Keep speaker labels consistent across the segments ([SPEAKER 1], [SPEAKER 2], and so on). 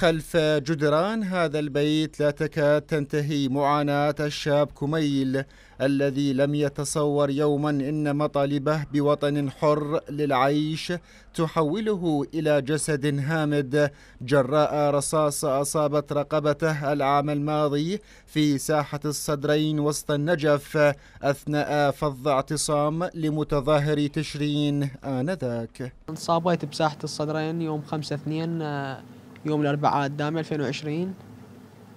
[SPEAKER 1] خلف جدران هذا البيت لا تكاد تنتهي معاناة الشاب كميل الذي لم يتصور يوما إن مطالبه بوطن حر للعيش تحوله إلى جسد هامد جراء رصاصة أصابت رقبته العام الماضي في ساحة الصدرين وسط النجف أثناء فض اعتصام لمتظاهري تشرين آنذاك
[SPEAKER 2] انصابت بساحة الصدرين يوم 5 2 يوم الأربعاء الدامي 2020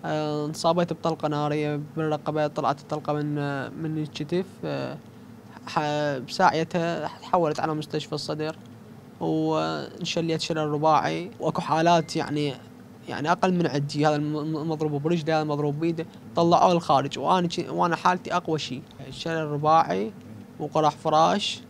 [SPEAKER 2] آه، انصابت بطلقة نارية بالرقبة طلعت الطلقة من آه، من الكتف بساعتها آه، تحولت على مستشفى الصدر وانشليت شلل رباعي واكو حالات يعني يعني اقل من عدي هذا المضروب برجله هذا المضروب بيده طلعوه الخارج وانا وانا حالتي اقوى شيء شلل رباعي وقرح فراش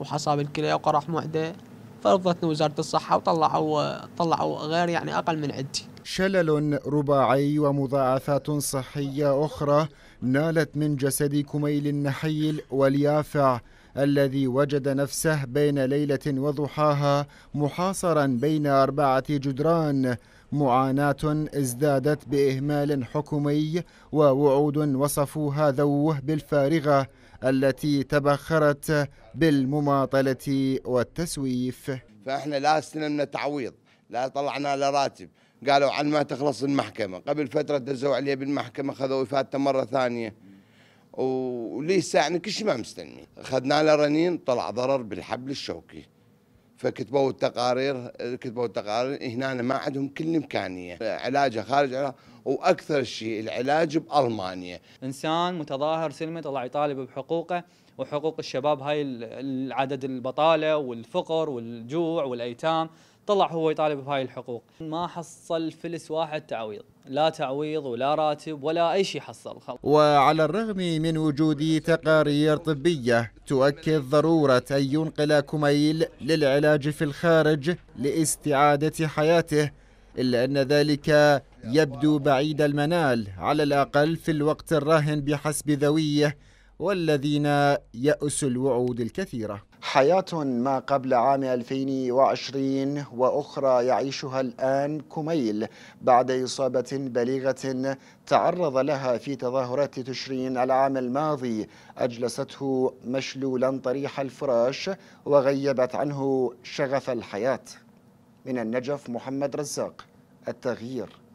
[SPEAKER 2] وحصى الكلى وقرح معده فرضتنا وزاره الصحه وطلعوا طلعوا غير يعني اقل من عدي
[SPEAKER 1] شلل رباعي ومضاعفات صحيه اخرى نالت من جسد كميل النحيل واليافع الذي وجد نفسه بين ليله وضحاها محاصرا بين اربعه جدران معاناة ازدادت بإهمال حكومي ووعود وصفوها ذوه بالفارغة التي تبخرت بالمماطلة والتسويف
[SPEAKER 3] فإحنا لا استلمنا تعويض لا طلعنا لراتب راتب قالوا عن ما تخلص المحكمة قبل فترة دزوا عليه بالمحكمة خذوا إفادته مرة ثانية وليس يعني كل شيء ما مستني أخذنا له رنين طلع ضرر بالحبل الشوكي فكتبوا التقارير كتبوا التقارير هنا ما عندهم كل امكانيه علاجه خارج علاج واكثر شيء العلاج
[SPEAKER 1] بالمانيا انسان متظاهر سلمي طلع يطالب بحقوقه وحقوق الشباب هاي العدد البطاله والفقر والجوع والايتام طلع هو يطالب بهاي الحقوق ما حصل فلس واحد تعويض لا تعويض ولا راتب
[SPEAKER 2] ولا أي شيء حصل خلص.
[SPEAKER 1] وعلى الرغم من وجود تقارير طبية تؤكد ضرورة أن ينقل كميل للعلاج في الخارج لاستعادة حياته إلا أن ذلك يبدو بعيد المنال على الأقل في الوقت الراهن بحسب ذويه والذين يأسوا الوعود الكثيرة حياة ما قبل عام 2020 وأخرى يعيشها الآن كميل بعد إصابة بليغة تعرض لها في تظاهرات تشرين العام الماضي أجلسته مشلولا طريح الفراش وغيبت عنه شغف الحياة من النجف محمد رزاق التغيير